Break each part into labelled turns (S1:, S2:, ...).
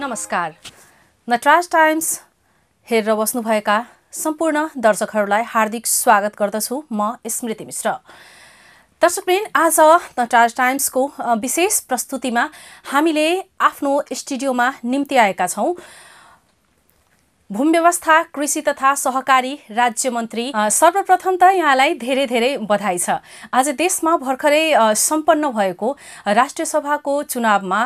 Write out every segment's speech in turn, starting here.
S1: नमस्कार नटराज टाइम्स हेरेर बस्नुभएका सम्पूर्ण दर्शकहरूलाई हार्दिक स्वागत गर्दछु म स्मृति मिश्र दर्शकवृन्द आज नटराज टाइम्सको विशेष प्रस्तुतिमा हामीले आफ्नो स्टुडियोमा निम्ति आएका छौँ भूमि व्यवस्था कृषि तथा सहकारी राज्य मन्त्री सर्वप्रथम त यहाँलाई धेरै धेरै बधाई छ आज देशमा भर्खरै सम्पन्न भएको राष्ट्रिय सभाको चुनावमा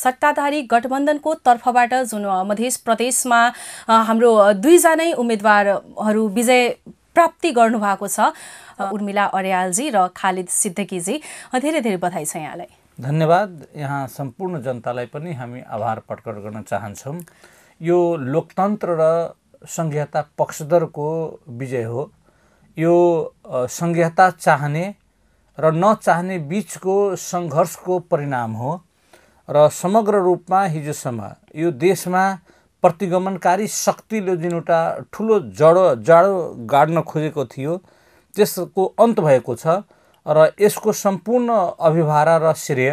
S1: सत्ताधारी गठबन्धनको तर्फबाट जुन मध्य प्रदेशमा हाम्रो दुईजनै उम्मेदवारहरू विजय प्राप्ति गर्नुभएको छ उर्मिला अर्यालजी र खालिद सिद्धकीजी धेरै धेरै बधाई छ यहाँलाई
S2: धन्यवाद यहाँ सम्पूर्ण जनतालाई पनि हामी आभार प्रकट गर्न चाहन्छौँ यो लोकतन्त्र र सङ्घीयता पक्षधरको विजय हो यो सङ्घीयता चाहने र नचाहने बिचको सङ्घर्षको परिणाम हो र समग्र रूपमा हिजोसम्म यो देशमा प्रतिगमनकारी शक्तिले जुन एउटा ठुलो जडो जाडो गाड्न खोजेको थियो त्यसको अन्त भएको छ र यसको सम्पूर्ण अभिभारा र श्रेय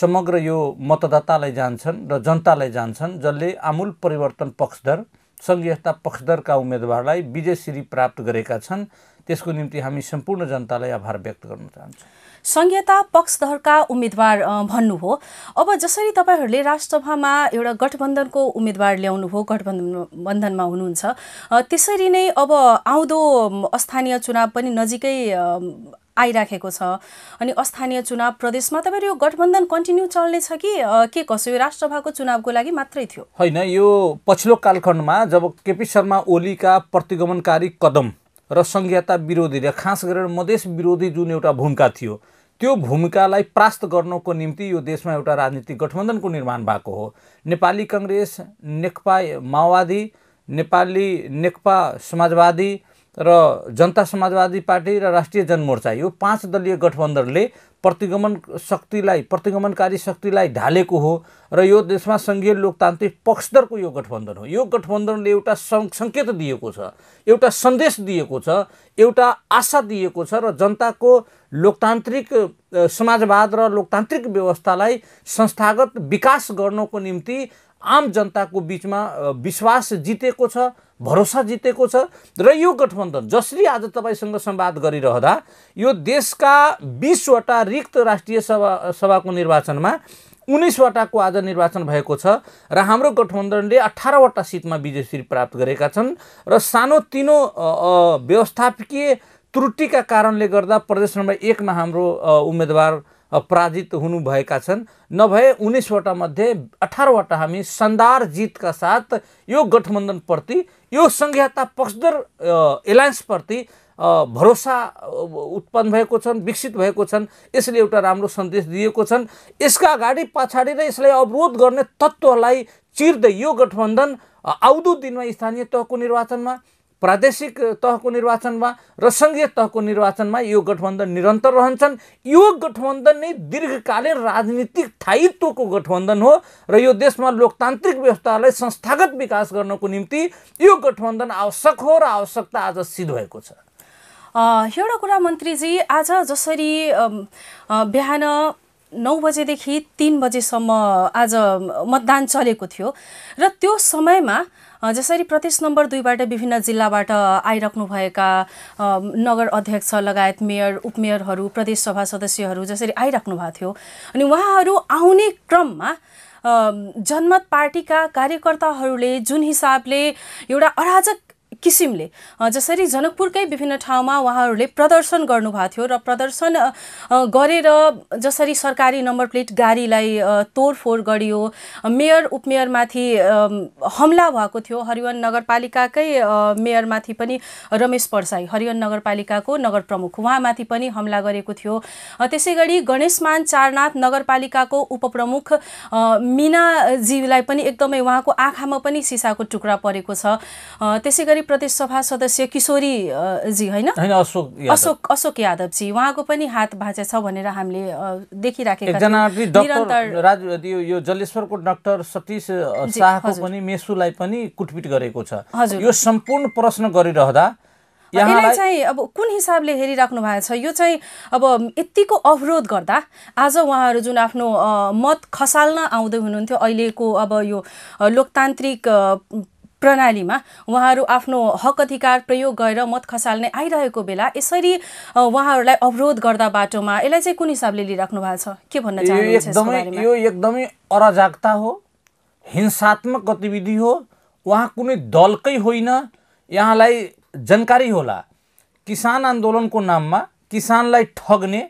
S2: समग्र यो मतदातालाई जान्छन् र जनतालाई जान्छन् जसले आमूल परिवर्तन पक्षधर सङ्घीयता पक्षधरका उम्मेदवारलाई श्री प्राप्त गरेका छन् त्यसको निम्ति हामी सम्पूर्ण जनतालाई आभार व्यक्त गर्न चाहन्छौँ सङ्घीयता
S1: पक्षधरका उम्मेदवार भन्नुभयो अब जसरी तपाईँहरूले राष्ट्रसभामा एउटा गठबन्धनको उम्मेदवार ल्याउनुभयो बन्धनमा हुनुहुन्छ त्यसरी नै अब आउँदो स्थानीय चुनाव पनि नजिकै आइराखेको छ अनि स्थानीय चुनाव प्रदेशमा तपाईँहरू यो गठबन्धन कन्टिन्यू चल्नेछ कि के कसो यो राष्ट्रसभाको चुनावको लागि मात्रै थियो
S2: होइन यो पछिल्लो कालखण्डमा जब केपी शर्मा ओलीका प्रतिगमनकारी कदम र संघीयता विरोधी र खास गरेर मधेस विरोधी जुन एउटा भूमिका थियो त्यो भूमिकालाई प्रास्त गर्नको निम्ति यो देशमा एउटा राजनीतिक गठबन्धनको निर्माण भएको हो नेपाली कङ्ग्रेस नेकपा माओवादी नेपाली नेकपा समाजवादी र जनता समाजवादी पार्टी र राष्ट्रिय जनमोर्चा यो पाँच दलीय गठबन्धनले प्रतिगमन शक्तिलाई प्रतिगमनकारी शक्तिलाई ढालेको हो र यो देशमा सङ्घीय लोकतान्त्रिक पक्षधरको यो गठबन्धन हो यो गठबन्धनले एउटा सङ्केत दिएको छ एउटा सन्देश दिएको छ एउटा आशा दिएको छ र जनताको लोकतान्त्रिक समाजवाद र लोकतान्त्रिक व्यवस्थालाई संस्थागत विकास गर्नको निम्ति आम जनताको बिचमा विश्वास जितेको छ भरोसा जितेको छ र यो गठबन्धन जसरी आज तपाईँसँग संवाद गरिरहँदा यो देशका बिसवटा रिक्त राष्ट्रिय सभा सभाको निर्वाचनमा उन्नाइसवटाको आज निर्वाचन भएको छ र हाम्रो गठबन्धनले अठारवटा सिटमा विजयश्री प्राप्त गरेका छन् र सानो तिनो व्यवस्थापकीय त्रुटिका कारणले गर्दा प्रदेश नम्बर एकमा हाम्रो उम्मेदवार पराजित हुनुभएका छन् नभए उन्नाइसवटा मध्ये अठारवटा हामी शानदार जितका साथ यो गठबन्धनप्रति यो संघीयता पक्षधर एलायन्सप्रति भरोसा उत्पन्न भएको छन् विकसित भएको छन् यसले एउटा राम्रो सन्देश दिएको छन् यसका अगाडि पछाडि र यसलाई अवरोध गर्ने तत्त्वलाई चिर्दै यो गठबन्धन आउँदो दिनमा स्थानीय तहको निर्वाचनमा प्रादेशिक तहको निर्वाचनमा र सङ्घीय तहको निर्वाचनमा यो गठबन्धन निरन्तर रहन्छन् यो गठबन्धन नै दीर्घकालीन राजनीतिक स्थायित्वको गठबन्धन हो र यो देशमा लोकतान्त्रिक व्यवस्थालाई संस्थागत विकास गर्नको निम्ति यो गठबन्धन आवश्यक हो र आवश्यकता आज सिद्ध भएको छ एउटा कुरा मन्त्रीजी आज जसरी
S1: बिहान नौ बजेदेखि तिन बजेसम्म आज मतदान चलेको थियो र त्यो समयमा जसरी प्रदेश नम्बर दुईबाट विभिन्न जिल्लाबाट आइराख्नुभएका नगर अध्यक्ष लगायत मेयर उपमेयरहरू सभा सदस्यहरू जसरी आइराख्नु भएको थियो अनि उहाँहरू आउने क्रममा जनमत पार्टीका कार्यकर्ताहरूले जुन हिसाबले एउटा अराजक किसिमले जसरी जनकपुरकै विभिन्न ठाउँमा उहाँहरूले प्रदर्शन गर्नुभएको थियो र प्रदर्शन गरेर जसरी सरकारी नम्बर प्लेट गाडीलाई तोडफोड गरियो मेयर उपमेयरमाथि हमला भएको थियो हरिवन नगरपालिकाकै मेयरमाथि पनि रमेश पर्साई हरिवन नगरपालिकाको नगर प्रमुख उहाँमाथि पनि हमला गरेको थियो त्यसै गरी गणेशमान चारनाथ नगरपालिकाको उपप्रमुख मिनाजीलाई पनि एकदमै उहाँको आँखामा पनि सिसाको टुक्रा परेको छ त्यसै गरी प्रदेश सभा सदस्य किशोरी जी होइन
S2: अशोक अशोक
S1: अशोक यादवजी उहाँको पनि हात भाँचेछ छ भनेर हामीले देखिराखेका
S2: यो जलेश्वरको डाक्टर सतीश शाहको पनि मेसुलाई पनि कुटपिट गरेको छ यो सम्पूर्ण प्रश्न गरिरहँदा यहाँलाई चाहिँ
S1: अब कुन हिसाबले हेरिराख्नु भएको छ यो चाहिँ अब यत्तिको अवरोध गर्दा आज उहाँहरू जुन आफ्नो मत खसाल्न आउँदै हुनुहुन्थ्यो अहिलेको अब यो लोकतान्त्रिक प्रणालीमा उहाँहरू आफ्नो हक अधिकार प्रयोग गरेर मत खसाल्ने आइरहेको बेला यसरी उहाँहरूलाई अवरोध गर्दा बाटोमा यसलाई चाहिँ कुन हिसाबले लिइराख्नु भएको छ के भन्न चाहनुहुन्छ यो
S2: एकदमै अराजकता हो हिंसात्मक गतिविधि हो उहाँ कुनै दलकै होइन यहाँलाई जानकारी होला किसान आन्दोलनको नाममा किसानलाई ठग्ने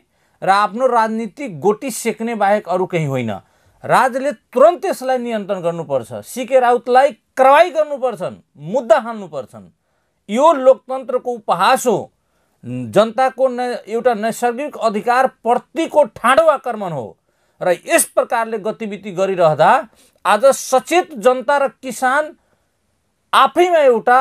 S2: र आफ्नो राजनीति गोटी सेक्ने बाहेक अरू केही होइन राजले तुरन्त यसलाई नियन्त्रण गर्नुपर्छ सिके राउतलाई कारवाही गर्नुपर्छन् मुद्दा हान्नुपर्छन् यो लोकतन्त्रको उपहास हो जनताको न एउटा नैसर्गिक अधिकार प्रतिको ठाडो आक्रमण हो र यस प्रकारले गतिविधि गरिरहँदा आज सचेत जनता र किसान आफैमा एउटा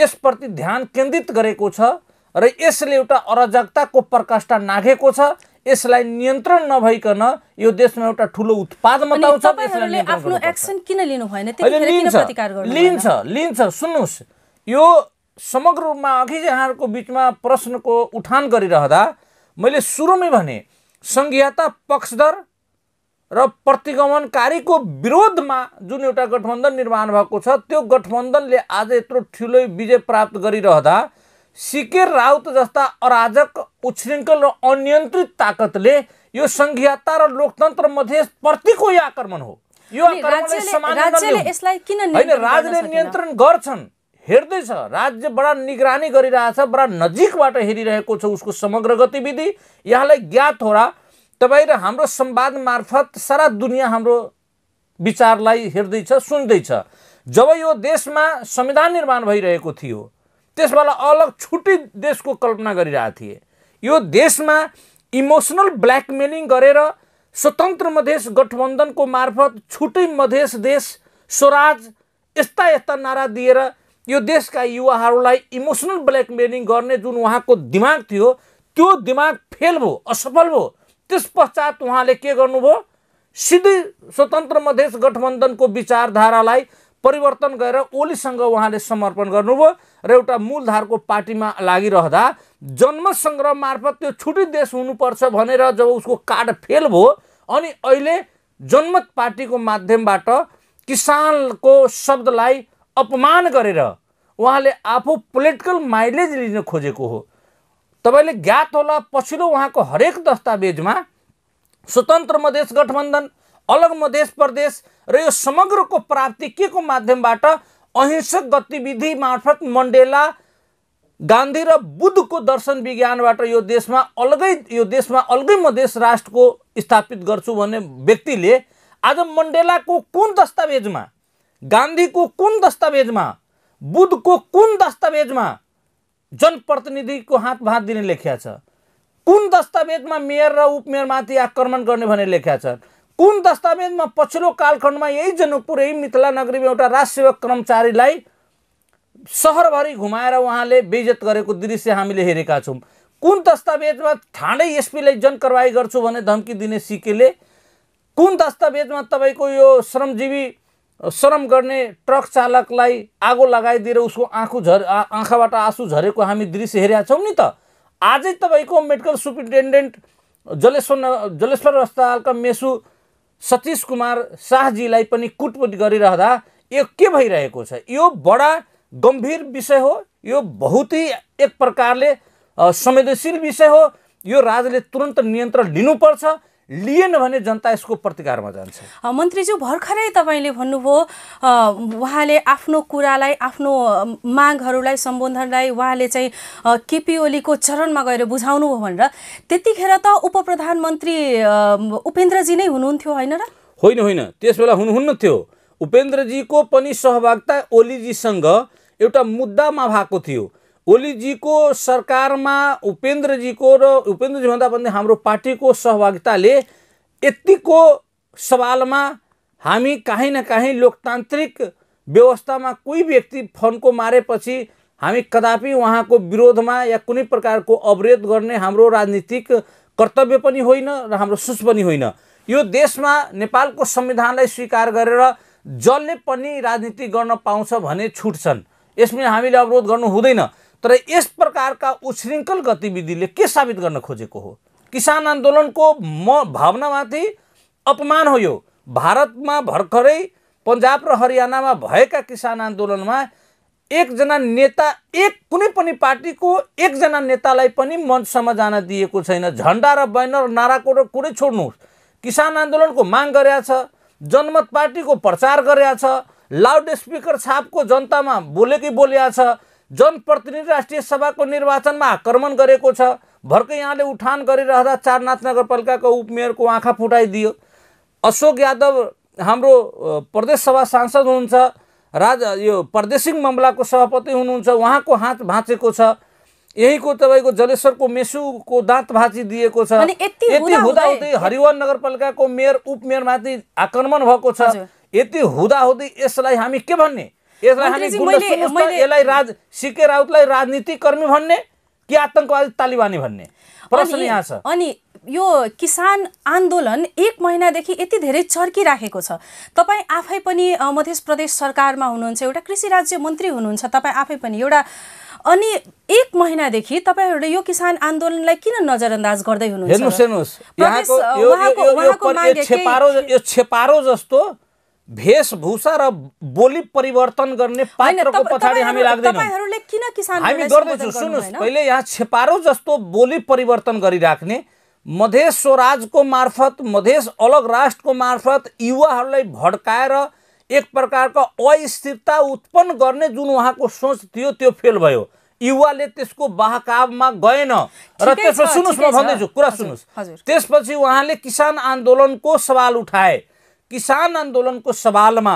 S2: यसप्रति ध्यान केन्द्रित गरेको छ र यसले एउटा अराजकताको प्रकाष्ठा नाघेको छ यसलाई नियन्त्रण नभइकन यो देशमा एउटा ठुलो उत्पाद मताउँछ आफ्नो
S1: एक्सन किन लिनु भएन लिन्छ
S2: लिन्छ सुन्नुहोस् यो समग्र रूपमा अघि यहाँहरूको बिचमा प्रश्नको उठान गरिरहँदा मैले सुरुमै भने संघीयता पक्षधर र प्रतिगमनकारीको विरोधमा जुन एउटा गठबन्धन निर्माण भएको छ त्यो गठबन्धनले आज यत्रो ठुलो विजय प्राप्त गरिरहँदा सिके राउत जस्ता अराजक उच्छृङ्खल र अनियन्त्रित ताकतले यो सङ्घीयता र लोकतन्त्र मध्ये प्रतिको यो आक्रमण हो यो राज्यले नियन्त्रण गर्छन् हेर्दैछ राज्य बडा निगरानी गरिरहेछ बडा नजिकबाट हेरिरहेको छ उसको समग्र गतिविधि यहाँलाई ज्ञात हो र तपाईँ र हाम्रो संवाद मार्फत सारा दुनियाँ हाम्रो विचारलाई हेर्दैछ सुन्दैछ जब यो देशमा संविधान निर्माण भइरहेको थियो त्यसबाट अलग छुट्टै देशको कल्पना गरिरहेको थिए यो देशमा इमोसनल ब्ल्याकमेलिङ गरेर स्वतन्त्र मधेस गठबन्धनको मार्फत छुट्टै मधेस देश स्वराज यस्ता यस्ता नारा दिएर यो देशका युवाहरूलाई इमोसनल ब्ल्याकमेलिङ गर्ने जुन उहाँको दिमाग थियो त्यो दिमाग फेल भयो असफल भयो त्यस पश्चात उहाँले के गर्नुभयो सिधै स्वतन्त्र मधेस गठबन्धनको विचारधारालाई परिवर्तन गरेर ओलीसँग उहाँले समर्पण गर्नुभयो र एउटा मूलधारको पार्टीमा लागिरहँदा जन्म सङ्ग्रह मार्फत त्यो छुट्टै देश हुनुपर्छ भनेर जब उसको कार्ड फेल भयो अनि अहिले जनमत पार्टीको माध्यमबाट किसानको शब्दलाई अपमान गरेर उहाँले आफू पोलिटिकल माइलेज लिन खोजेको हो तपाईँले ज्ञात होला पछिल्लो उहाँको हरेक दस्तावेजमा स्वतन्त्र मधेस गठबन्धन अलग मधेस प्रदेश र यो समग्रको प्राप्ति के को माध्यमबाट अहिंसक गतिविधि मार्फत मण्डेला गान्धी र बुद्धको दर्शन विज्ञानबाट यो देशमा अलगै यो देशमा अलगै मधेस राष्ट्रको स्थापित गर्छु भन्ने व्यक्तिले आज मण्डेलाको कुन दस्तावेजमा गान्धीको कुन दस्तावेजमा बुद्धको कुन दस्तावेजमा जनप्रतिनिधिको हात भात दिने लेख्या छ कुन दस्तावेजमा मेयर र उपमेयरमाथि आक्रमण गर्ने भन्ने लेख्या छन् कुन दस्तावेजमा पछिल्लो कालखण्डमा यही जनकपुर यही मिथिला नगरीमा एउटा राजसेवक कर्मचारीलाई सहरभरि घुमाएर उहाँले बेजत गरेको दृश्य हामीले हेरेका छौँ कुन दस्तावेजमा ठाँडै एसपीलाई जनकारवाही गर्छु भने धम्की दिने सिकेले कुन दस्तावेजमा तपाईँको यो श्रमजीवी श्रम गर्ने ट्रक चालकलाई आगो लगाइदिएर उसको आँखु झर आँखाबाट आँसु झरेको हामी दृश्य हेरेका छौँ नि त आजै तपाईँको मेडिकल सुप्रिन्टेन्डेन्ट जलेश्वर जलेश्वर अस्पतालका मेसु सतीश कुमार शाहजीलाई पनि कुटपुट गरिरहँदा यो के भइरहेको छ यो बडा गम्भीर विषय हो यो बहुत ही एक प्रकारले संवेदनशील विषय हो यो राजले तुरन्त नियन्त्रण लिनुपर्छ लिएन भने जनता यसको प्रतिकारमा जान्छ
S1: मन्त्रीज्यू भर्खरै तपाईँले भन्नुभयो उहाँले आफ्नो कुरालाई आफ्नो मागहरूलाई सम्बोधनलाई उहाँले चाहिँ केपी ओलीको चरणमा गएर बुझाउनु हो भनेर त्यतिखेर त उप प्रधानमन्त्री उपेन्द्रजी नै हुनुहुन्थ्यो होइन र
S2: होइन होइन त्यसबेला हुनुहुन्न थियो उपेन्द्रजीको पनि सहभागिता ओलीजीसँग एउटा मुद्दामा भएको थियो ओलीजीको सरकारमा उपेन्द्रजीको र उपेन्द्रजीभन्दा पनि हाम्रो पार्टीको सहभागिताले यत्तिको सवालमा हामी काहीँ न काहीँ लोकतान्त्रिक व्यवस्थामा कोही व्यक्ति फन्को मारेपछि हामी कदापि उहाँको विरोधमा या कुनै प्रकारको अवरोध गर्ने हाम्रो राजनीतिक कर्तव्य पनि होइन र हाम्रो सोच पनि होइन यो देशमा नेपालको संविधानलाई स्वीकार गरेर जसले पनि राजनीति गर्न पाउँछ भने छुट्छन् यसमा हामीले अवरोध गर्नु हुँदैन तर यस प्रकारका उच्छृङ्खल गतिविधिले के साबित गर्न खोजेको हो किसान आन्दोलनको म भावनामाथि अपमान हो यो भारतमा भर्खरै पन्जाब र हरियाणामा भएका किसान आन्दोलनमा एकजना नेता एक कुनै पनि पार्टीको एकजना नेतालाई पनि मञ्चसम्म जान दिएको छैन झन्डा र बैनर नाराको र कुरै छोड्नुहोस् किसान आन्दोलनको माग गरेका छ जनमत पार्टीको प्रचार गरेका छ लाउड स्पिकर छापको जनतामा बोलेकै बोलेका छ जनप्रतिनिधि राष्ट्रिय सभाको निर्वाचनमा आक्रमण गरेको छ भर्खर यहाँले उठान गरिरहँदा चारनाथ नगरपालिकाको उपमेयरको आँखा फुटाइदियो अशोक यादव हाम्रो प्रदेश सभा सांसद हुनुहुन्छ राज यो प्रदेशिक मामलाको सभापति हुनुहुन्छ उहाँको हात भाँचेको छ यहीको तपाईँको जलेश्वरको मेसुको दाँत भाँची दिएको छ यति हुँदाहुँदै हरिवन नगरपालिकाको मेयर उपमेयरमाथि आक्रमण भएको छ यति हुँदाहुँदै यसलाई हामी के भन्ने यसलाई हामी यसलाई राज सिके राउतलाई कर्मी भन्ने कि आतङ्कवादी तालिबानी भन्ने
S1: प्रश्न यहाँ छ
S2: अनि यो
S1: किसान आन्दोलन एक महिनादेखि यति धेरै चर्किराखेको छ तपाईँ आफै पनि मध्य प्रदेश सरकारमा हुनुहुन्छ एउटा कृषि राज्य मन्त्री हुनुहुन्छ तपाईँ आफै पनि एउटा अनि एक महिनादेखि तपाईँहरूले यो किसान आन्दोलनलाई किन नजरअन्दाज गर्दै हुनुहुन्छ
S2: यो जस्तो भेषभूषा र बोली परिवर्तन गर्ने पात्रको पछाडि हामी लाग्दैनौँ
S1: किन किसान हामी गर्दैछौँ सुन्नुहोस् पहिले
S2: यहाँ छेपारो जस्तो बोली परिवर्तन गरिराख्ने मधेस स्वराजको मार्फत मधेस अलग राष्ट्रको मार्फत युवाहरूलाई भड्काएर एक प्रकारको अस्थिरता उत्पन्न गर्ने जुन उहाँको सोच थियो त्यो फेल भयो युवाले त्यसको बाहकावमा गएन र त्यसो सुन्नुहोस् म भन्दैछु कुरा सुन्नुहोस् त्यसपछि उहाँले किसान आन्दोलनको सवाल उठाए किसान आन्दोलनको सवालमा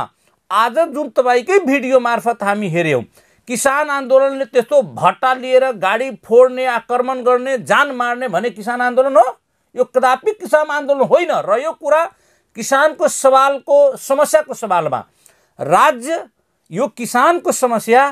S2: आज जुन तपाईँकै भिडियो मार्फत हामी हेऱ्यौँ किसान आन्दोलनले त्यस्तो भट्टा लिएर गाडी फोड्ने आक्रमण गर्ने जान मार्ने भने किसान आन्दोलन हो यो कदापि किसान आन्दोलन होइन र यो कुरा किसानको सवालको समस्याको सवालमा राज्य यो किसानको समस्या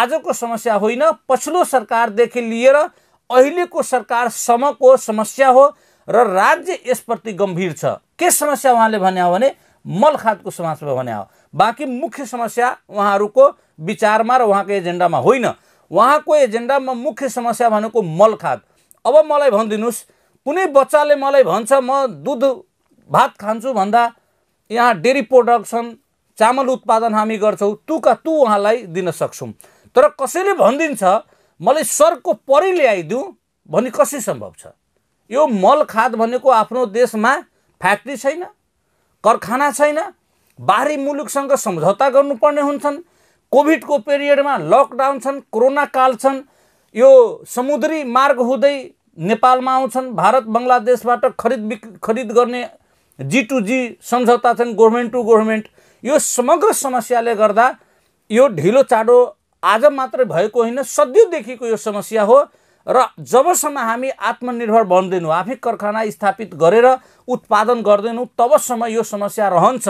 S2: आजको समस्या होइन पछिल्लो सरकारदेखि लिएर अहिलेको सरकारसम्मको समस्या हो र राज्य यसप्रति गम्भीर छ के समस्या उहाँले भने हो भने मलखादको समस्या भने हो बाँकी मुख्य समस्या उहाँहरूको विचारमा र उहाँको एजेन्डामा होइन उहाँको एजेन्डामा मुख्य समस्या भनेको मलखाद अब मलाई भनिदिनुहोस् कुनै बच्चाले मलाई भन्छ म दुध भात खान्छु भन्दा यहाँ डेरी प्रोडक्सन चामल उत्पादन हामी गर्छौँ तुका तु उहाँलाई दिन सक्छौँ तर कसैले भनिदिन्छ मलाई सरको परि ल्याइदिउँ भनी कसरी सम्भव छ यो मल खाद भनेको आफ्नो देशमा फ्याक्ट्री छैन कारखाना छैन बाहिरी मुलुकसँग सम्झौता गर्नुपर्ने हुन्छन् कोभिडको पिरियडमा लकडाउन छन् कोरोना काल छन् यो समुद्री मार्ग हुँदै नेपालमा आउँछन् भारत बङ्गलादेशबाट खरिद बिक खरिद गर्ने जी टु जी सम्झौता छन् गभर्मेन्ट टु गभर्मेन्ट यो समग्र समस्याले गर्दा यो ढिलो चाँडो आज मात्रै भएको होइन सदियोदेखिको यो समस्या हो र जबसम्म हामी आत्मनिर्भर बन्दैनौँ आफै कारखाना स्थापित गरेर उत्पादन गर्दैनौँ तबसम्म यो समस्या रहन्छ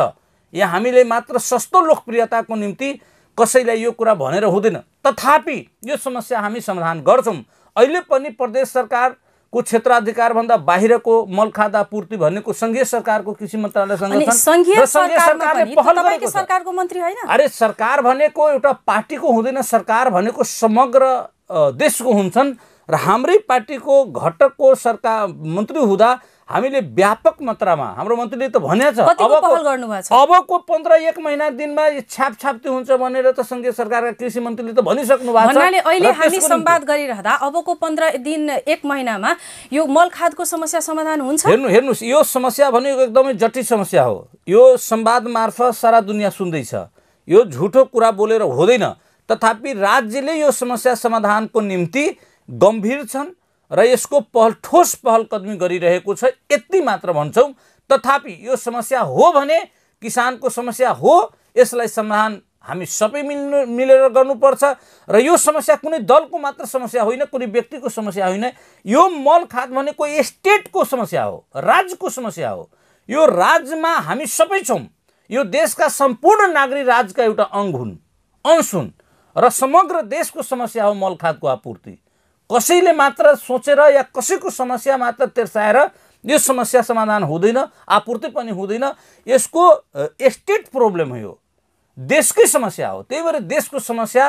S2: या हामीले मात्र सस्तो लोकप्रियताको निम्ति कसैलाई यो कुरा भनेर हुँदैन तथापि यो समस्या हामी समाधान गर्छौँ अहिले पनि प्रदेश सरकारको क्षेत्राधिकारभन्दा बाहिरको मल खादा पूर्ति भनेको सङ्घीय सरकारको कृषि मन्त्रालयसँग अरे सरकार भनेको एउटा पार्टीको हुँदैन सरकार भनेको समग्र देशको हुन्छन् र हाम्रै पार्टीको घटकको सरकार मन्त्री हुँदा हामीले व्यापक मात्रामा हाम्रो मन्त्रीले त भनेछ अबको पन्ध्र एक महिना दिनमा छाप छाप्ती हुन्छ भनेर त सङ्घीय सरकारका कृषि मन्त्रीले त भनिसक्नु भएको छ अहिले हामी संवाद
S1: गरिरहँदा अबको पन्ध्र दिन एक महिनामा यो मल खादको समस्या समाधान हुन्छ हेर्नु हेर्नुहोस्
S2: यो समस्या भनेको एकदमै जटिल समस्या हो यो संवाद मार्फत सारा दुनियाँ सुन्दैछ यो झुटो कुरा बोलेर हुँदैन तथापि राज्यले यो समस्या समाधानको निम्ति गम्भीर छन् र यसको पहल ठोस पहल कदमी गरिरहेको छ यति मात्र भन्छौँ तथापि यो समस्या हो भने किसानको समस्या हो यसलाई समाधान हामी सबै मिल्नु मिलेर गर्नुपर्छ र यो समस्या कुनै दलको मात्र समस्या होइन कुनै व्यक्तिको समस्या होइन यो मल खाद भनेको स्टेटको समस्या हो राज्यको समस्या हो यो राज्यमा हामी सबै छौँ यो देशका सम्पूर्ण नागरिक राज्यका एउटा अङ्ग हुन् अंश हुन् र समग्र देशको समस्या हो मल खादको आपूर्ति कसैले मात्र सोचेर या कसैको समस्या मात्र तेर्साएर यो समस्या समाधान हुँदैन आपूर्ति पनि हुँदैन यसको स्टेट प्रब्लम हो यो देशकै समस्या हो त्यही भएर देशको समस्या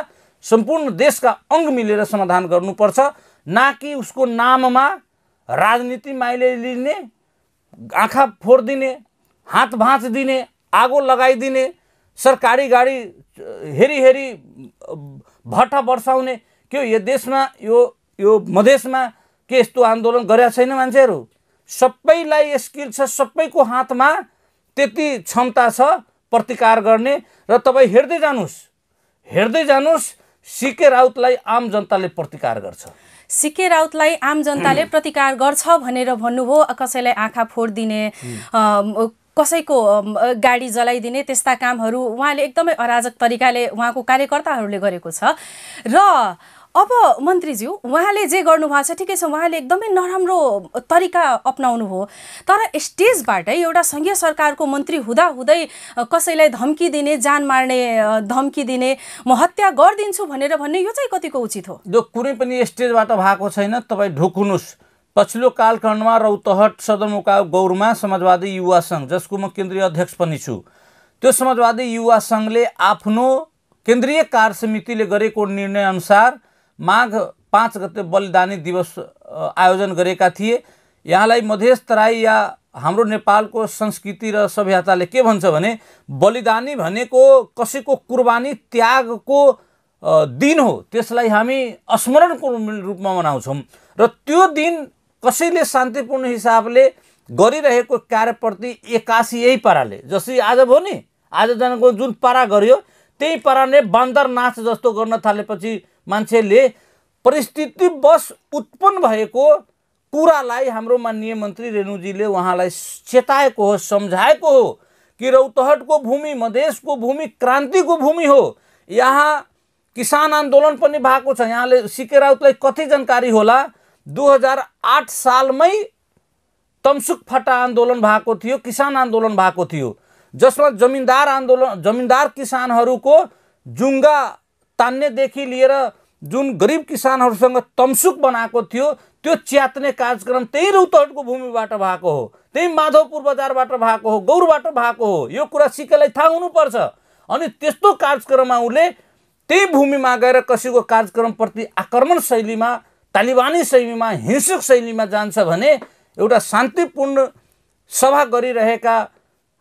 S2: सम्पूर्ण देशका अङ्ग मिलेर समाधान गर्नुपर्छ न कि उसको नाममा राजनीति माइले लिने आँखा फोडिदिने हात भाँच दिने आगो लगाइदिने सरकारी गाडी हेरी हेरी भट्टा बर्साउने के यो देशमा यो यो मधेसमा के यस्तो आन्दोलन गरेका छैन मान्छेहरू सबैलाई स्किल छ सबैको हातमा त्यति क्षमता छ प्रतिकार गर्ने र तपाईँ हेर्दै जानुहोस् हेर्दै जानुहोस् सिके राउतलाई आम जनताले प्रतिकार गर्छ
S1: सिके राउतलाई आम जनताले प्रतिकार गर्छ भनेर भन्नुभयो कसैलाई आँखा फोडिदिने कसैको गाडी जलाइदिने त्यस्ता कामहरू उहाँले एकदमै अराजक तरिकाले उहाँको कार्यकर्ताहरूले गरेको छ र अब मन्त्रीज्यू उहाँले जे गर्नुभएको छ ठिकै छ उहाँले एकदमै नराम्रो तरिका अप्नाउनु हो तर स्टेजबाटै एउटा सङ्घीय सरकारको मन्त्री हुँदाहुँदै कसैलाई धम्की दिने जान मार्ने धम्की दिने म हत्या गरिदिन्छु भनेर भन्ने यो चाहिँ कतिको उचित
S2: हो जो कुनै पनि स्टेजबाट भएको छैन तपाईँ ढुकुनुहोस् पछिल्लो कालखण्डमा रौतहट सदरमुका गौरमा समाजवादी युवा सङ्घ जसको म केन्द्रीय अध्यक्ष पनि छु त्यो समाजवादी युवा सङ्घले आफ्नो केन्द्रीय कार्य समितिले गरेको निर्णयअनुसार माघ पाँच गते बलिदानी दिवस आयोजन गरेका थिए यहाँलाई मधेस तराई या हाम्रो नेपालको संस्कृति र सभ्यताले के भन्छ भने बलिदानी भनेको कसैको कुर्बानी त्यागको दिन हो त्यसलाई हामी स्मरणको रूपमा मनाउँछौँ र त्यो दिन कसैले शान्तिपूर्ण हिसाबले गरिरहेको कार्यप्रति एकासी यही पाराले जसरी आज भयो नि आजजनाको जुन पारा गऱ्यो त्यही पाराले बान्दर नाच जस्तो गर्न थालेपछि मान्छेले परिस्थितिवश उत्पन्न भएको कुरालाई हाम्रो माननीय मन्त्री रेणुजीले उहाँलाई चेताएको हो सम्झाएको हो कि रौतहटको भूमि मधेसको भूमि क्रान्तिको भूमि हो यहाँ किसान आन्दोलन पनि भएको छ यहाँले सिके राउतलाई कति जानकारी होला दुई हजार आठ सालमै तमसुक फटा आन्दोलन भएको थियो किसान आन्दोलन भएको थियो जसमा जमिनदार आन्दोलन जमिनदार किसानहरूको जुङ्गा तान्नेदेखि लिएर जुन गरिब किसानहरूसँग तमसुक बनाएको थियो त्यो च्यात्ने कार्यक्रम त्यही रौतहटको भूमिबाट भएको हो त्यही माधवपुर बजारबाट भएको हो गौरबाट भएको हो यो कुरा सिकेलाई थाहा हुनुपर्छ अनि त्यस्तो कार्यक्रममा उसले त्यही भूमिमा गएर कसैको कार्यक्रमप्रति आक्रमण शैलीमा तालिबानी शैलीमा हिंसक शैलीमा जान्छ भने एउटा शान्तिपूर्ण सभा गरिरहेका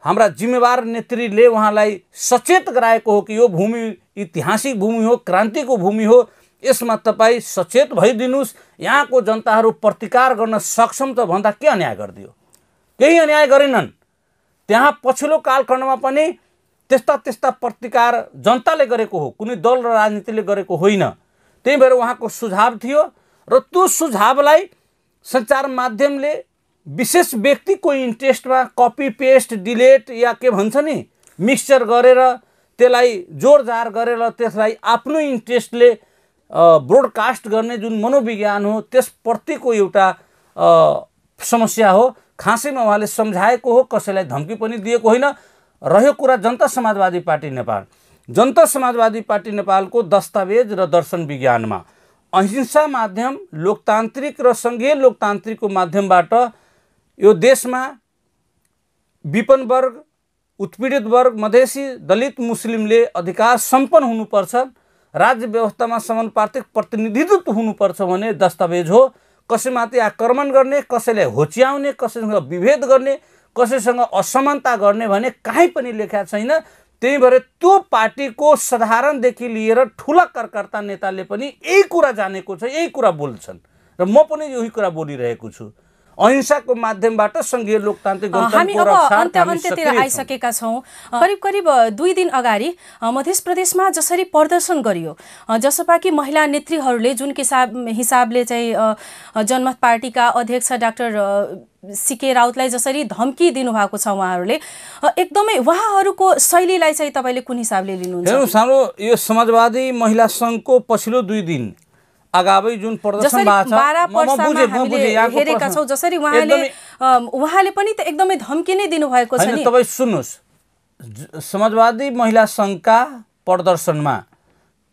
S2: हाम्रा जिम्मेवार नेत्रीले उहाँलाई सचेत गराएको हो कि यो भूमि ऐतिहासिक भूमि हो क्रान्तिको भूमि हो यसमा तपाईँ सचेत भइदिनुहोस् यहाँको जनताहरू प्रतिकार गर्न सक्षम त भन्दा के अन्याय गरिदियो केही अन्याय गरेनन् त्यहाँ पछिल्लो कालखण्डमा पनि त्यस्ता त्यस्ता प्रतिकार जनताले गरेको हो कुनै दल र राजनीतिले गरेको होइन त्यही भएर उहाँको सुझाव थियो र त्यो सुझावलाई सञ्चार माध्यमले विशेष व्यक्तिको इन्ट्रेस्टमा कपी पेस्ट डिलेट या के भन्छ नि मिक्सचर गरेर त्यसलाई जार गरेर त्यसलाई आफ्नो इन्ट्रेस्टले ब्रोडकास्ट गर्ने जुन मनोविज्ञान हो त्यसप्रतिको एउटा समस्या हो खासैमा उहाँले सम्झाएको हो कसैलाई धम्की पनि दिएको होइन रह्यो कुरा जनता समाजवादी पार्टी नेपाल जनता समाजवादी पार्टी नेपालको दस्तावेज र दर्शन विज्ञानमा अहिंसा माध्यम लोकतान्त्रिक र सङ्घीय लोकतान्त्रिकको माध्यमबाट यो देशमा विपन वर्ग उत्पीडित वर्ग मधेसी दलित मुस्लिमले अधिकार सम्पन्न हुनुपर्छ राज्य व्यवस्थामा समानुपातिक प्रतिनिधित्व हुनुपर्छ भने दस्तावेज हो कसैमाथि आक्रमण गर्ने कसैलाई होच्याउने कसैसँग विभेद गर्ने कसैसँग असमानता गर्ने भने काहीँ पनि लेखा छैन त्यही भएर त्यो पार्टीको साधारणदेखि लिएर ठुला करकर्ता नेताले पनि यही कुरा जानेको छ यही कुरा बोल्छन् र म पनि यही कुरा बोलिरहेको छु अहिंसाको माध्यमबाट सङ्घीय लोकतान्त्रिक हामी अब अन्त्य अन्त्यतिर आइसकेका
S1: छौँ करिब करिब दुई दिन अगाडि मध्य प्रदेशमा जसरी प्रदर्शन गरियो जसपाकी महिला नेत्रीहरूले जुन किसाब हिसाबले चाहिँ जनमत पार्टीका अध्यक्ष डाक्टर सिके राउतलाई जसरी धम्की दिनुभएको छ उहाँहरूले एकदमै उहाँहरूको शैलीलाई चाहिँ तपाईँले कुन हिसाबले लिनुहुन्छ
S2: हाम्रो यो समाजवादी महिला सङ्घको पछिल्लो दुई दिन अगावै जुन प्रदर्शन हेरेका छौँ जसरी उहाँले
S1: उहाँले पनि त एकदमै धम्की नै दिनुभएको छ
S2: तपाईँ सुन्नुहोस् समाजवादी महिला सङ्घका प्रदर्शनमा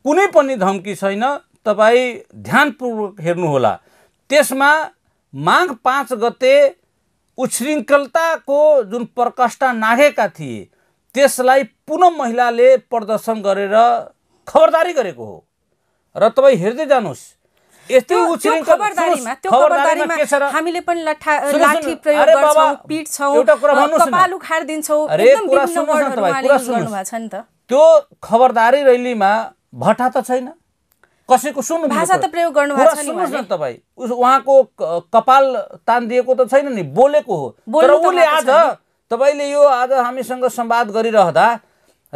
S2: कुनै पनि धम्की छैन तपाईँ ध्यानपूर्वक हेर्नुहोला त्यसमा माघ पाँच गते उच्छृङ्खलताको जुन प्रकष्टा नाघेका थिए त्यसलाई पुनः महिलाले प्रदर्शन गरेर खबरदारी गरेको हो र तपाईँ हेर्दै जानुहोस् यस्तै हामीले पनि लाठी प्रयोग गर्छौँ पिट्छौँ कपाल
S1: उखाडिदिन्छौँ
S2: त्यो खबरदारी रैलीमा भट्टा त छैन कसैको सुन्नु भाषा त प्रयोग गर्नु भएको छ सुन्नुहोस् न तपाईँ उहाँको कपाल तानिदिएको त छैन नि बोलेको हो तर उसले आज तपाईँले यो आज हामीसँग संवाद गरिरहँदा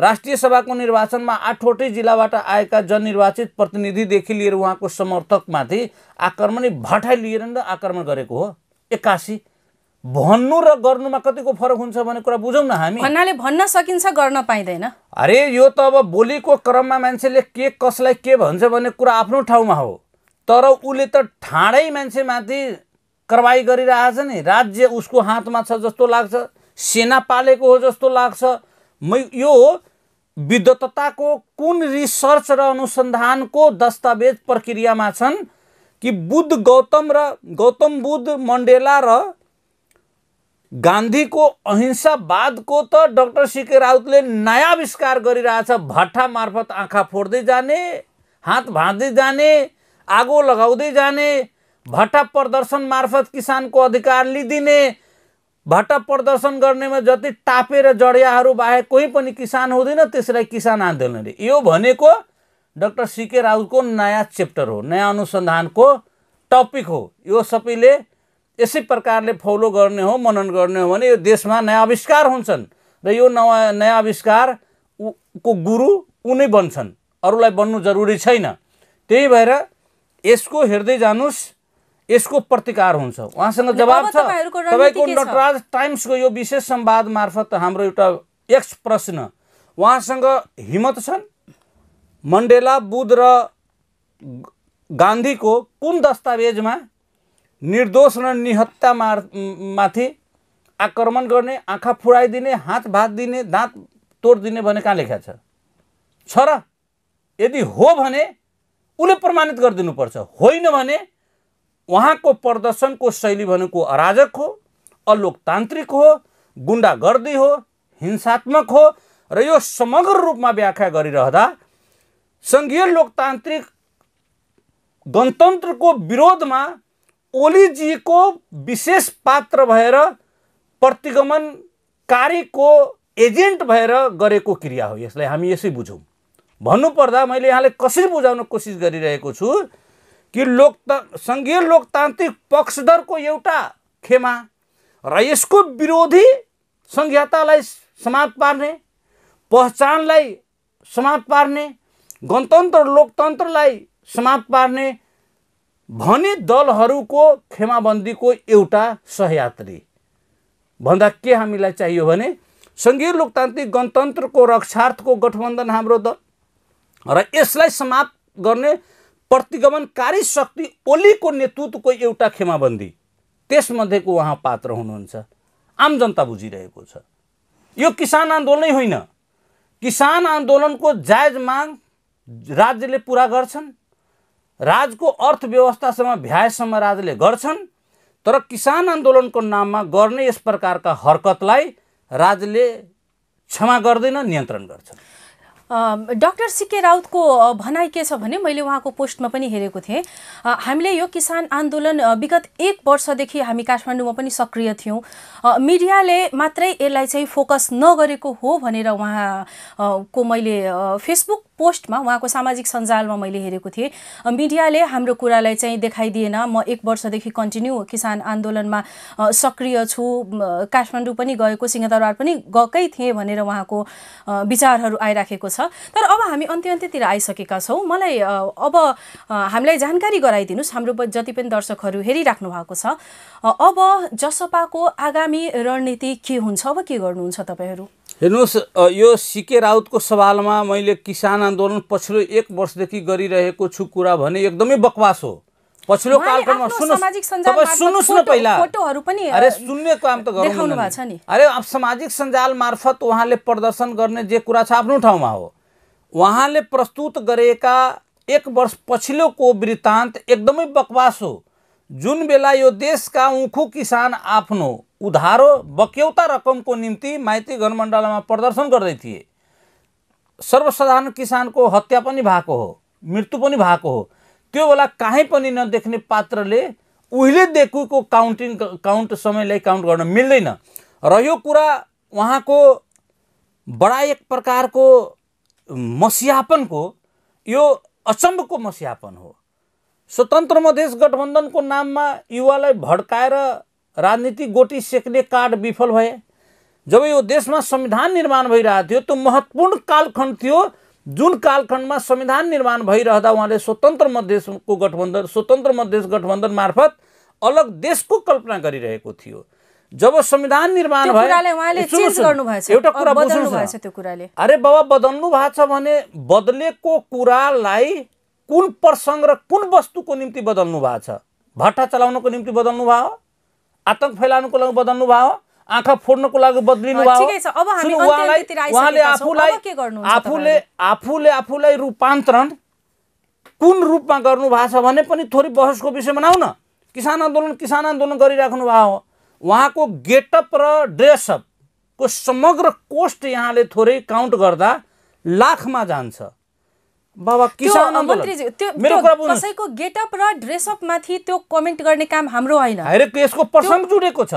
S2: राष्ट्रिय सभाको निर्वाचनमा आठवटै जिल्लाबाट आएका जननिर्वाचित प्रतिनिधिदेखि लिएर उहाँको समर्थकमाथि आक्रमण भटाइ लिएर नै आक्रमण गरेको हो एक्कासी भन्नु र गर्नुमा कतिको फरक हुन्छ भन्ने कुरा बुझौँ न हामी भन्नाले
S1: भन्न सकिन्छ गर्न पाइँदैन
S2: अरे यो त अब बोलीको क्रममा मान्छेले के कसलाई के भन्छ भन्ने कुरा आफ्नो ठाउँमा हो तर उसले त ठाडै मान्छेमाथि कारवाही गरिरहेछ नि राज्य उसको हातमा छ जस्तो लाग्छ सेना पालेको हो जस्तो लाग्छ मै यो विद्वत्ताको कुन रिसर्च र अनुसन्धानको दस्तावेज प्रक्रियामा छन् कि बुद्ध गौतम र गौतम बुद्ध मण्डेला र गान्धीको अहिंसावादको त डक्टर सिके राउतले नयाँ आविष्कार गरिरहेछ भट्टा मार्फत आँखा फोड्दै जाने हात भाँच्दै जाने आगो लगाउँदै जाने भट्टा प्रदर्शन मार्फत किसानको अधिकार लिइदिने भाटा प्रदर्शन गर्नेमा जति तापेर जडियाहरू बाहेक कोही पनि किसान हुँदैन त्यसलाई किसान आन्दोलनले यो भनेको डक्टर सिके राउतको नयाँ च्याप्टर हो नयाँ अनुसन्धानको टपिक हो यो सबैले यसै प्रकारले फलो गर्ने हो मनन गर्ने हो भने यो देशमा नयाँ आविष्कार हुन्छन् र यो नयाँ नयाँ आविष्कार को गुरु उनै बन्छन् अरूलाई बन्नु जरुरी छैन त्यही भएर यसको हेर्दै जानुस् यसको प्रतिकार हुन्छ उहाँसँग जवाब छ तपाईँको नटराज टाइम्सको यो विशेष सम्वाद मार्फत हाम्रो एउटा एक्स प्रश्न उहाँसँग हिम्मत छन् मण्डेला बुद्ध र गान्धीको कुन दस्तावेजमा निर्दोष र निहत्ता मार माथि आक्रमण गर्ने आँखा फुडाइदिने हात भात दिने दाँत तोडिदिने भने कहाँ लेखा छ र यदि हो भने उसले प्रमाणित गरिदिनुपर्छ होइन भने उहाँको प्रदर्शनको शैली भनेको अराजक हो अलोकतान्त्रिक हो गुन्डागर्दी हो हिंसात्मक हो र यो समग्र रूपमा व्याख्या गरिरहँदा सङ्घीय लोकतान्त्रिक गणतन्त्रको विरोधमा ओलीजीको विशेष पात्र भएर प्रतिगमनकारीको एजेन्ट भएर गरेको क्रिया हो यसलाई हामी यसै बुझौँ भन्नुपर्दा मैले यहाँले कसरी बुझाउन कोसिस गरिरहेको छु कि लोकत सङ्घीय लोकतान्त्रिक पक्षधरको एउटा खेमा र यसको विरोधी संहितालाई समाप्त पार्ने पहिचानलाई समाप्त पार्ने गणतन्त्र लोकतन्त्रलाई समाप्त पार्ने भने दलहरूको खेमाबन्दीको एउटा सहयात्री भन्दा के हामीलाई चाहियो भने सङ्घीय लोकतान्त्रिक गणतन्त्रको रक्षार्थको गठबन्धन हाम्रो दल र यसलाई समाप्त गर्ने प्रतिगमनकारी शक्ति ओलीको नेतृत्वको एउटा खेमाबन्दी त्यसमध्येको उहाँ पात्र हुनुहुन्छ आम जनता बुझिरहेको छ यो किसान आन्दोलनै होइन किसान आन्दोलनको जायज माग राज्यले पुरा गर्छन् राजको अर्थव्यवस्थासम्म भ्याएसम्म राज्यले गर्छन् तर किसान आन्दोलनको नाममा गर्ने यस प्रकारका हरकतलाई राज्यले क्षमा गर्दैन नियन्त्रण गर्छन्
S1: डाक्टर सिके राउतको भनाइ के छ भने मैले उहाँको पोस्टमा पनि हेरेको थिएँ हामीले यो किसान आन्दोलन विगत एक वर्षदेखि हामी काठमाडौँमा पनि सक्रिय थियौँ मिडियाले मात्रै यसलाई चाहिँ फोकस नगरेको हो भनेर उहाँको मैले फेसबुक पोस्टमा उहाँको सामाजिक सञ्जालमा मैले हेरेको थिएँ मिडियाले हाम्रो कुरालाई चाहिँ देखाइदिएन म एक वर्षदेखि कन्टिन्यू किसान आन्दोलनमा सक्रिय छु काठमाडौँ पनि गएको सिंहदरबार पनि गएकै थिएँ भनेर उहाँको विचारहरू आइराखेको छ तर अब हामी अन्त्य अन्त्यतिर आइसकेका छौँ मलाई अब हामीलाई जानकारी गराइदिनुहोस् हाम्रो जति पनि दर्शकहरू हेरिराख्नु भएको छ अब जसपाको आगामी रणनीति के हुन्छ अब के गर्नुहुन्छ तपाईँहरू
S2: हेर्नुहोस् यो सिके राउतको सवालमा मैले किसान आन्दोलन पछिल्लो एक वर्षदेखि गरिरहेको छु कुरा भने एकदमै बकवास हो पछिल्लो कालखण्डमा सुन्नुहोस् सुन्नुहोस् न पहिला अरे सुन्ने काम त गर्नु अरे अब सामाजिक सञ्जाल मार्फत उहाँले प्रदर्शन गर्ने जे कुरा छ आफ्नो ठाउँमा हो उहाँले प्रस्तुत गरेका एक वर्ष पछिल्लोको वृत्तान्त एकदमै बकवास हो जुन बेला यो देशका उखु किसान आफ्नो उधारो बक्यौता रकमको निम्ति माइती घरमण्डलमा प्रदर्शन गर्दै थिए सर्वसाधारण किसानको हत्या पनि भएको हो मृत्यु पनि भएको हो त्यो बेला काहीँ पनि नदेख्ने पात्रले उहिले देखेको काउन्टिङ काउन्ट समयलाई काउन्ट गर्न मिल्दैन र यो कुरा उहाँको बडा एक प्रकारको मस्यापनको यो अचम्बको मस्यापन हो स्वतन्त्र मधेस गठबन्धनको नाममा युवालाई भड्काएर राजनीति गोटी सेक्ने कार्ड विफल भए जब यो देशमा संविधान निर्माण भइरहेको थियो त्यो महत्त्वपूर्ण कालखण्ड थियो जुन कालखण्डमा संविधान निर्माण भइरहँदा उहाँले स्वतन्त्र मधेसको गठबन्धन स्वतन्त्र मधेस गठबन्धन मार्फत अलग देशको कल्पना गरिरहेको थियो जब संविधान निर्माण एउटा कुरा अरे बाबा बदल्नु भएको छ भने बदलेको कुरालाई कुन प्रसङ्ग र कुन वस्तुको निम्ति बदल्नु भएको छ भट्टा चलाउनको निम्ति बदल्नु भयो आतंक फैलाउनुको लागि बदल्नु भयो आँखा फोड्नको लागि बदलिनु भयो उहाँले आफूलाई आफूले आफूले आफूलाई रूपान्तरण कुन रूपमा गर्नु भएको छ भने पनि थोरै बहसको विषय बनाऊ किसान आन्दोलन किसान आन्दोलन गरिराख्नु भयो उहाँको गेटअप र ड्रेसअपको समग्र कोस्ट यहाँले थोरै काउन्ट गर्दा लाखमा जान्छ बाबा किसान मेरो कुरा कसैको
S1: गेटअप र ड्रेसअप माथि त्यो कमेन्ट गर्ने काम हाम्रो होइन
S2: यसको पर्सन जुडेको छ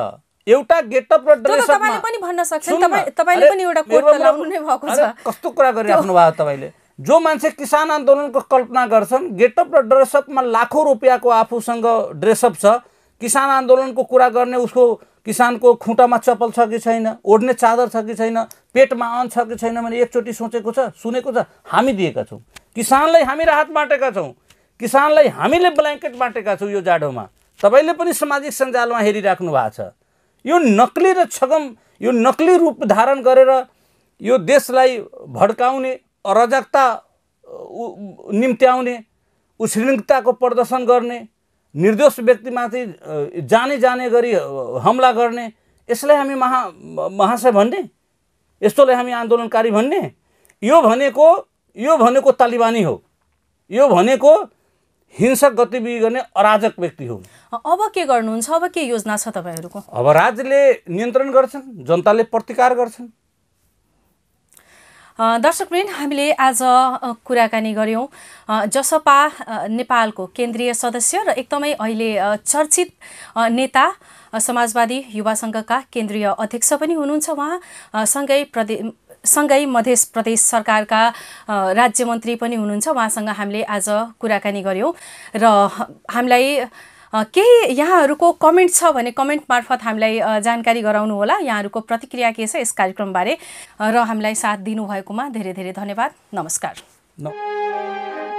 S2: एउटा गेटअप र ड्रेसअप तपाईँले पनि
S1: भन्न सक्छ तपाईँले पनि एउटा कोट त भएको छ
S2: कस्तो कुरा गरिराख्नु भएको तपाईँले जो मान्छे किसान आन्दोलनको कल्पना गर्छन् गेटअप र ड्रेसअपमा लाखौँ रुपियाँको आफूसँग ड्रेसअप छ किसान आन्दोलनको कुरा गर्ने उसको किसानको खुट्टामा चप्पल छ कि छैन ओढ्ने चादर छ कि छैन पेटमा अन छ कि छैन भने एकचोटि सोचेको छ सुनेको छ हामी दिएका छौँ किसानलाई हामी राहत बाँटेका छौँ किसानलाई हामीले ब्ल्याङ्केट बाँटेका छौँ यो जाडोमा तपाईँले पनि सामाजिक सञ्जालमा हेरिराख्नु भएको छ यो नक्ली र छगम यो नक्ली रूप धारण गरेर यो देशलाई भड्काउने अराजकता निम्त्याउने उश्रृङ्खताको प्रदर्शन गर्ने निर्दोष व्यक्तिमाथि जाने जाने गरी हमला गर्ने यसलाई हामी महा महाशय भन्ने यस्तोलाई हामी आन्दोलनकारी भन्ने यो भनेको यो भनेको तालिबानी हो यो भनेको हिंसक गतिविधि गर्ने अराजक व्यक्ति हो
S1: अब के गर्नुहुन्छ अब के योजना छ तपाईँहरूको
S2: अब राज्यले नियन्त्रण गर्छन् जनताले प्रतिकार गर्छन्
S1: दर्शकवृन्द हामीले आज कुराकानी गऱ्यौँ जसपा नेपालको केन्द्रीय सदस्य र एकदमै अहिले चर्चित नेता समाजवादी युवा सङ्घका केन्द्रीय अध्यक्ष पनि हुनुहुन्छ उहाँ सँगै प्रदे सँगै मध्य प्रदेश सरकारका राज्यमन्त्री पनि हुनुहुन्छ उहाँसँग हामीले आज कुराकानी गऱ्यौँ र हामीलाई केही यहाँहरूको कमेन्ट छ भने कमेन्ट मार्फत हामीलाई जानकारी गराउनु होला यहाँहरूको प्रतिक्रिया के छ यस कार्यक्रमबारे र हामीलाई साथ दिनुभएकोमा धेरै धेरै धन्यवाद नमस्कार